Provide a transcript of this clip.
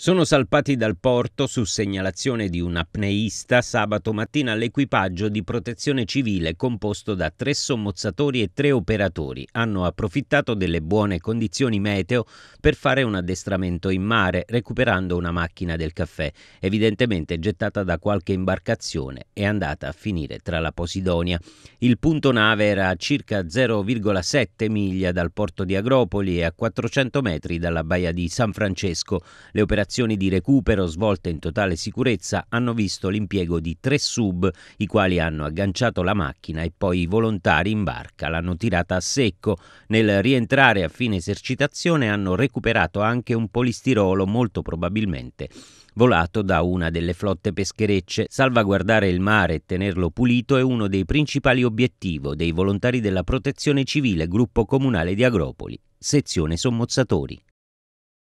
Sono salpati dal porto su segnalazione di un apneista sabato mattina l'equipaggio di protezione civile composto da tre sommozzatori e tre operatori. Hanno approfittato delle buone condizioni meteo per fare un addestramento in mare, recuperando una macchina del caffè, evidentemente gettata da qualche imbarcazione e andata a finire tra la Posidonia. Il punto nave era a circa 0,7 miglia dal porto di Agropoli e a 400 metri dalla baia di San Francesco. Le operazioni operazioni di recupero svolte in totale sicurezza hanno visto l'impiego di tre sub, i quali hanno agganciato la macchina e poi i volontari in barca l'hanno tirata a secco. Nel rientrare a fine esercitazione hanno recuperato anche un polistirolo molto probabilmente volato da una delle flotte pescherecce. Salvaguardare il mare e tenerlo pulito è uno dei principali obiettivi dei volontari della Protezione Civile Gruppo Comunale di Agropoli, sezione sommozzatori.